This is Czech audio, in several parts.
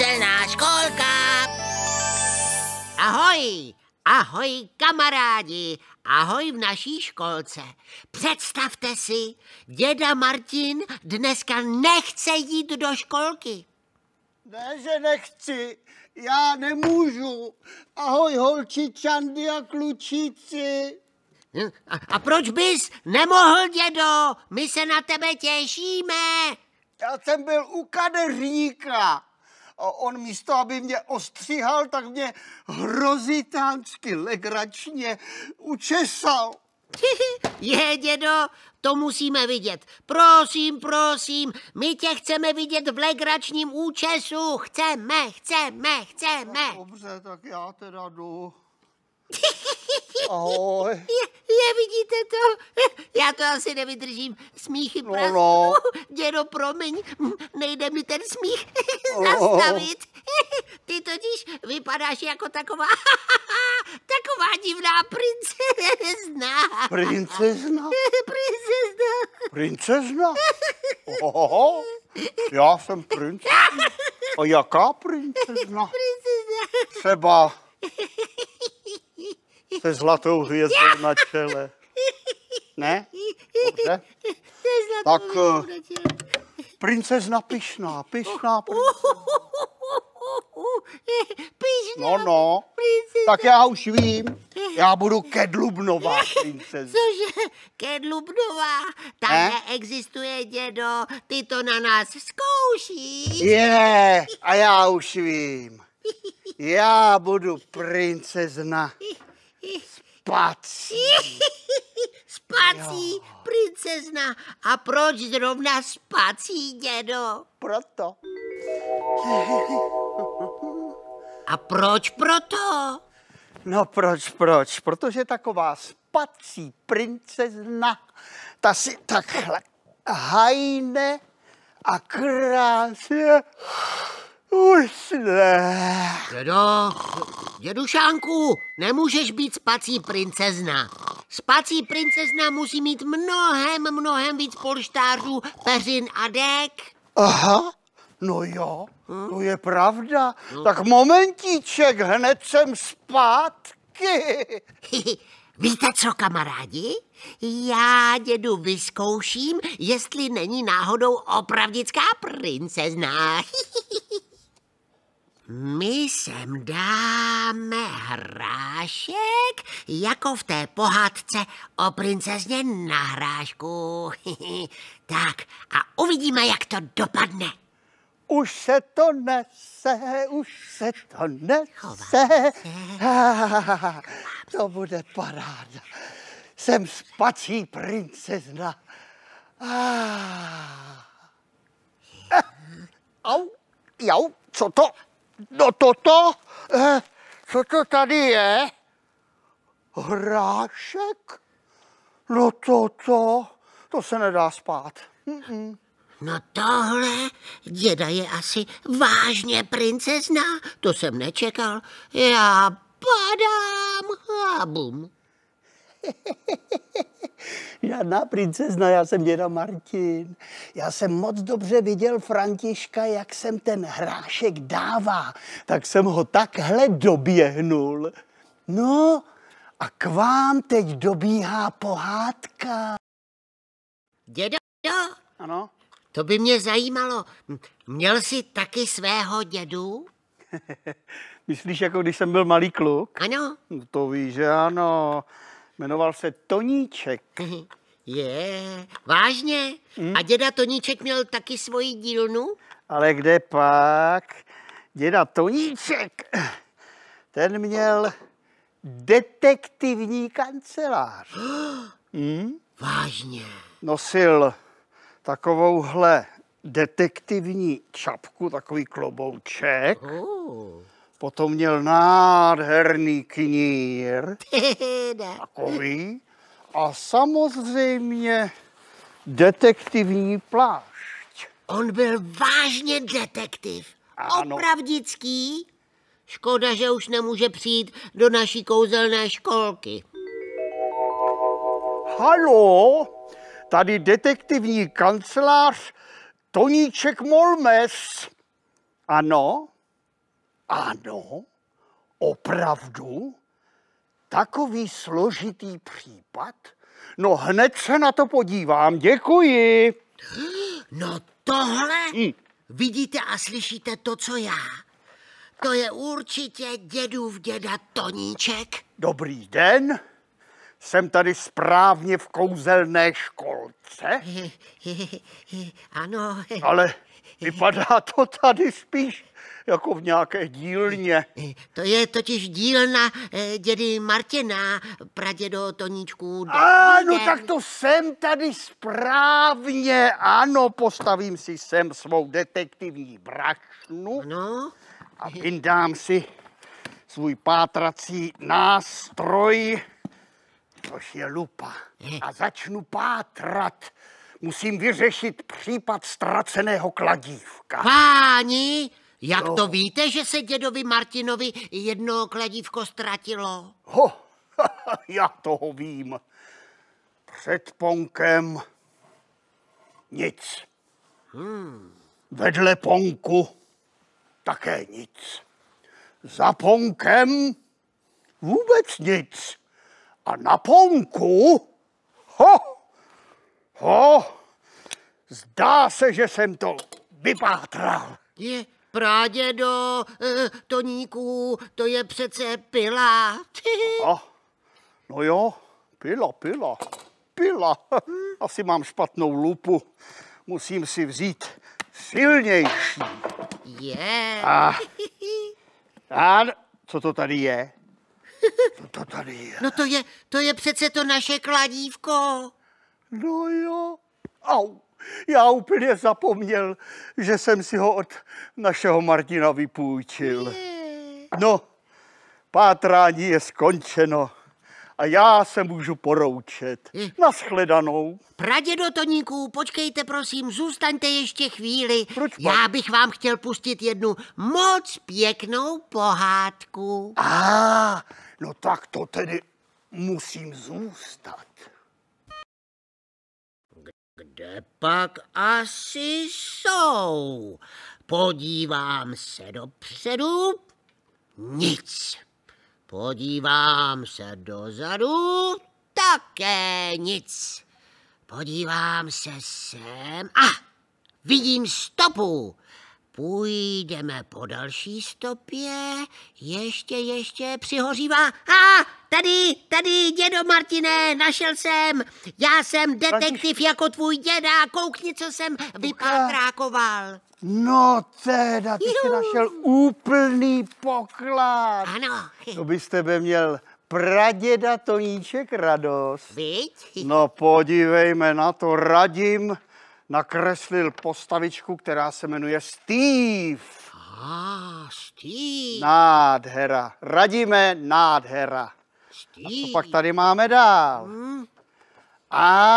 kouzelná školka. Ahoj, ahoj kamarádi, ahoj v naší školce. Představte si, děda Martin dneska nechce jít do školky. Ne, že nechci, já nemůžu. Ahoj Čandy a klučíci. Hm, a, a proč bys nemohl, dědo? My se na tebe těšíme. Já jsem byl u kadeříka on místo, aby mě ostříhal, tak mě hrozitánsky legračně učesal. Je, dědo, to musíme vidět. Prosím, prosím, my tě chceme vidět v legračním účesu. Chceme, chceme, chceme. No, dobře, tak já teda jdu. Ahoj. Je, je, vidíte to? Já to asi nevydržím. Smíchy prask. No, no. Dědo, promiň, nejde mi ten smích no. zastavit. Ty totiž vypadáš jako taková, taková divná princezna. Princezna? princezna. Princezna? Ohoho, já jsem princezna. A jaká princezna? Princezna. Třeba se zlatou hvězdou na čele. Ne? Dobře. Tak eh, princezna Pišná, Pišná princezna. no, no. Princezna. Tak já už vím, já budu Kedlubnová eh, princezna. Cože, Kedlubnová? Tam ne? Eh? neexistuje, dědo, ty to na nás zkoušíš. Je, a já už vím. Já budu princezna spací spací jo. princezna. A proč zrovna spací, dědo? Proto. A proč proto? No proč, proč? Protože taková spací princezna, ta si takhle hajne a krásně už ne. dědušánku, nemůžeš být spací princezna. Spací princezna musí mít mnohem, mnohem víc polštářů, peřin a dek. Aha, no jo, hm? to je pravda. No. Tak momentíček, hned jsem zpátky. Víte co, kamarádi? Já dědu vyzkouším, jestli není náhodou opravdická princezna. My sem dáme hrášek, jako v té pohádce o princezně na hrášku. tak a uvidíme, jak to dopadne. Už se to nese, už se to nese. to bude paráda. Jsem spací princezna. Ah. au, jau, co to? No toto? Eh, co to tady je? Hrášek? No toto? To se nedá spát. Mm-mm. No tohle, děda je asi vážně princezna, to jsem nečekal. Já padám a Žádná princezna, já jsem děda Martin. Já jsem moc dobře viděl Františka, jak jsem ten hrášek dává. Tak jsem ho takhle doběhnul. No a k vám teď dobíhá pohádka. Děda, ano? to by mě zajímalo. Měl jsi taky svého dědu? Myslíš, jako když jsem byl malý kluk? Ano. No, to víš, že ano. Jmenoval se Toníček. Je, vážně? Hmm? A děda Toníček měl taky svoji dílnu? Ale kde pak? Děda Toníček, ten měl detektivní kancelář. Hmm? Vážně? Nosil takovouhle detektivní čapku, takový klobouček. Oh. Potom měl nádherný knír, takový, a samozřejmě detektivní plášť. On byl vážně detektiv. Ano. Opravdický. Škoda, že už nemůže přijít do naší kouzelné školky. Halo, tady detektivní kancelář Toníček Molmes. Ano? Ano, opravdu, takový složitý případ? No hned se na to podívám, děkuji. No tohle hm. vidíte a slyšíte to, co já. To je určitě dědův děda Toníček. Dobrý den. Jsem tady správně v kouzelné školce? Ano. Ale Vypadá to tady spíš jako v nějaké dílně. Eh, to je totiž dílna eh, dědy Martina, pradědo Toníčku. A, no tak to jsem tady správně. Ano, postavím si sem svou detektivní brašnu no. a vyndám si svůj pátrací nástroj, což je lupa. Eh. A začnu pátrat musím vyřešit případ ztraceného kladívka. Páni, jak no. to víte, že se dědovi Martinovi jedno kladívko ztratilo? Ho, já toho vím. Před ponkem nic. Hmm. Vedle ponku také nic. Za ponkem vůbec nic. A na ponku ho, Ho, zdá se, že jsem to vypátral. Je prádědo, e, Toníku, to je přece pila. Aha. no jo, pila, pila, pila. Hm? Asi mám špatnou lupu. Musím si vzít silnější. Je. A, a co to tady je? Co to tady je? No to je, to je přece to naše kladívko. No jo, au. Já úplně zapomněl, že jsem si ho od našeho Martina vypůjčil. No, pátrání je skončeno a já se můžu poroučet. Hm. Naschledanou. Pradědo Toníku, počkejte prosím, zůstaňte ještě chvíli. Proč Já bych vám chtěl pustit jednu moc pěknou pohádku. A, ah, no tak to tedy musím zůstat. Kde pak asi jsou? Podívám se dopředu, nic. Podívám se dozadu, také nic. Podívám se sem, a ah, vidím stopu. Půjdeme po další stopě, ještě, ještě, přihořívá. A, ah, tady, tady, dědo Martine, našel jsem. Já jsem detektiv jako tvůj děda, koukni, co jsem vypátrákoval. No teda, ty jsi našel úplný poklad. Ano. To bys tebe měl praděda Toníček radost. Víď? No podívejme na to, radím nakreslil postavičku, která se jmenuje Steve. Ah, Steve. Nádhera. Radíme nádhera. Steve. A co pak tady máme dál? Hmm. A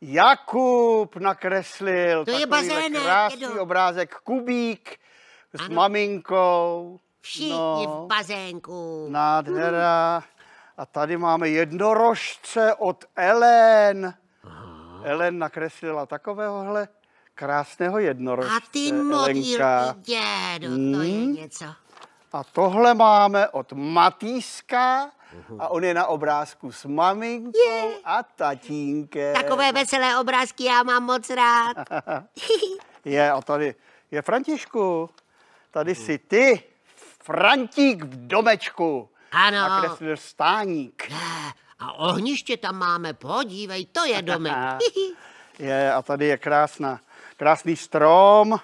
Jakub nakreslil to je krásný jedu. obrázek. Kubík s ano. maminkou. Všichni no. v bazénku. Nádhera. Hmm. A tady máme jednorožce od Ellen. Ellen nakreslila takovéhohle krásného jednorožce. A ty modílky, dědo, hmm. to je hmm? něco. A tohle máme od Matýska a on je na obrázku s maminkou je. a tatínkem. Takové veselé obrázky já mám moc rád. je, a tady je Františku. Tady jsi ty, Frantík v domečku. Ano. Nakreslil stáník. Je. A ohniště tam máme, podívej, to je domek. je, a tady je krásná, krásný strom.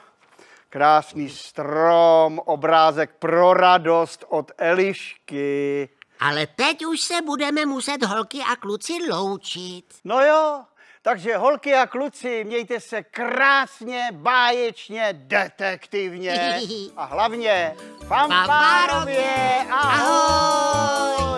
Krásný strom, obrázek pro radost od Elišky. Ale teď už se budeme muset holky a kluci loučit. No jo, takže holky a kluci, mějte se krásně, báječně, detektivně a hlavně fanfárově. Ahoj!